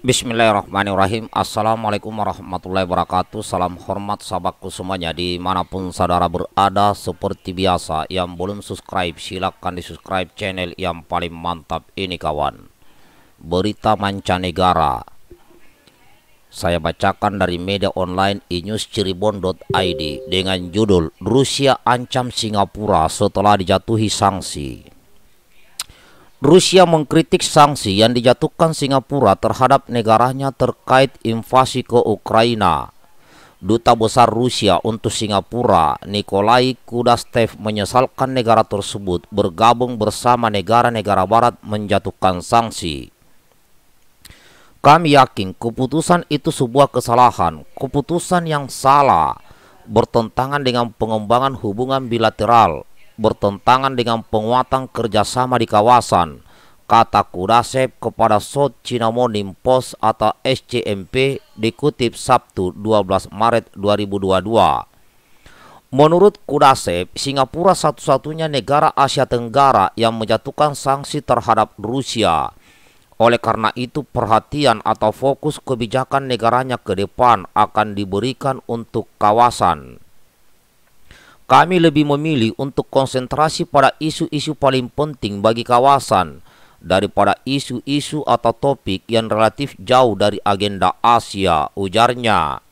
Bismillahirrahmanirrahim Assalamualaikum warahmatullahi wabarakatuh Salam hormat sahabatku semuanya Dimanapun saudara berada Seperti biasa Yang belum subscribe silahkan di subscribe channel Yang paling mantap ini kawan Berita mancanegara Saya bacakan dari media online inewscirebon.id Dengan judul Rusia ancam Singapura setelah dijatuhi sanksi Rusia mengkritik sanksi yang dijatuhkan Singapura terhadap negaranya terkait invasi ke Ukraina. Duta Besar Rusia untuk Singapura, Nikolai Kudastev menyesalkan negara tersebut bergabung bersama negara-negara barat menjatuhkan sanksi. Kami yakin keputusan itu sebuah kesalahan, keputusan yang salah, bertentangan dengan pengembangan hubungan bilateral, bertentangan dengan penguatan kerjasama di kawasan, kata Kudasep kepada South China Morning Post atau SCMP dikutip Sabtu 12 Maret 2022. Menurut Kudasep, Singapura satu-satunya negara Asia Tenggara yang menjatuhkan sanksi terhadap Rusia. Oleh karena itu, perhatian atau fokus kebijakan negaranya ke depan akan diberikan untuk kawasan. Kami lebih memilih untuk konsentrasi pada isu-isu paling penting bagi kawasan daripada isu-isu atau topik yang relatif jauh dari agenda Asia, ujarnya.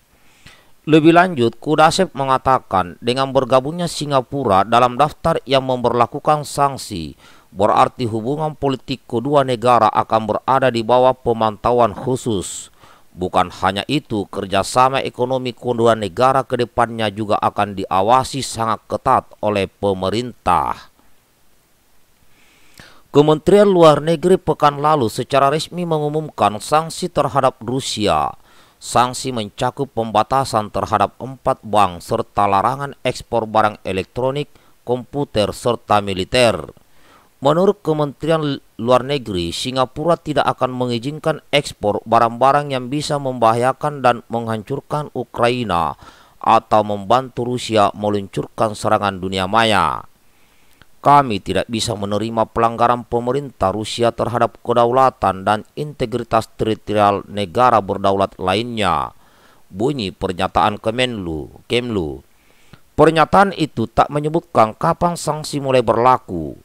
Lebih lanjut, Kudasep mengatakan dengan bergabungnya Singapura dalam daftar yang memperlakukan sanksi, berarti hubungan politik kedua negara akan berada di bawah pemantauan khusus. Bukan hanya itu, kerjasama ekonomi kedua negara ke depannya juga akan diawasi sangat ketat oleh pemerintah. Kementerian Luar Negeri pekan lalu secara resmi mengumumkan sanksi terhadap Rusia. Sanksi mencakup pembatasan terhadap empat bank serta larangan ekspor barang elektronik, komputer, serta militer. Menurut Kementerian Luar Negeri, Singapura tidak akan mengizinkan ekspor barang-barang yang bisa membahayakan dan menghancurkan Ukraina atau membantu Rusia meluncurkan serangan dunia maya. Kami tidak bisa menerima pelanggaran pemerintah Rusia terhadap kedaulatan dan integritas teritorial negara berdaulat lainnya. Bunyi pernyataan Kemenlu, Kemlu. Pernyataan itu tak menyebutkan kapan sanksi mulai berlaku.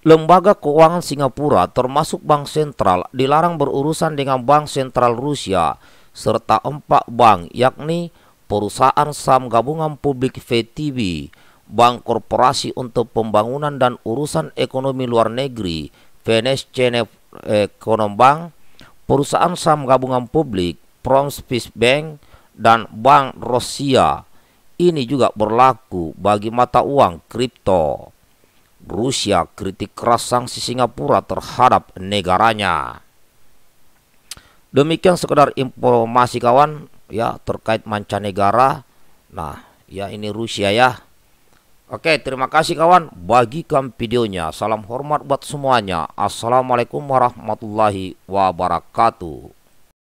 Lembaga keuangan Singapura termasuk bank sentral dilarang berurusan dengan bank sentral Rusia serta empat bank yakni perusahaan saham gabungan publik VTB, bank korporasi untuk pembangunan dan urusan ekonomi luar negeri, Venice Ekonom eh, Ekonombank, perusahaan saham gabungan publik, Promspis Bank, dan Bank Rusia. Ini juga berlaku bagi mata uang kripto. Rusia kritik keras sanksi Singapura terhadap negaranya. Demikian sekedar informasi kawan ya terkait mancanegara. Nah, ya ini Rusia ya. Oke, terima kasih kawan. Bagikan videonya. Salam hormat buat semuanya. Assalamualaikum warahmatullahi wabarakatuh.